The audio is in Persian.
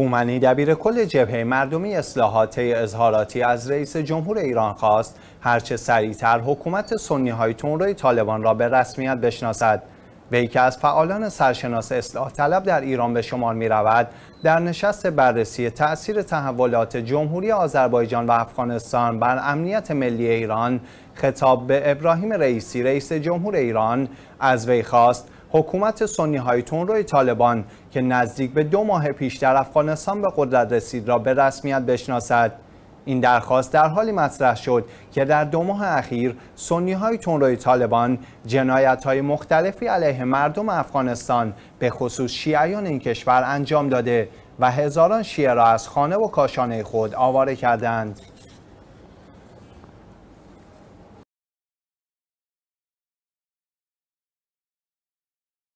فومنی دبیر کل جبهه مردمی اصلاحات اظهاراتی از رئیس جمهور ایران خواست هرچه سریعتر حکومت سنی های روی طالبان را به رسمیت بشناسد وی که از فعالان سرشناس اصلاح طلب در ایران به شمار می رود در نشست بررسی تأثیر تحولات جمهوری آذربایجان و افغانستان بر امنیت ملی ایران خطاب به ابراهیم رئیسی رئیس جمهور ایران از وی خواست حکومت سنی های روی طالبان که نزدیک به دو ماه پیش در افغانستان به قدرت رسید را به رسمیت بشناسد این درخواست در حالی مطرح شد که در دو ماه اخیر سنی های روی طالبان جنایت های مختلفی علیه مردم افغانستان به خصوص شیعیان این کشور انجام داده و هزاران شیعه را از خانه و کاشانه خود آواره کردند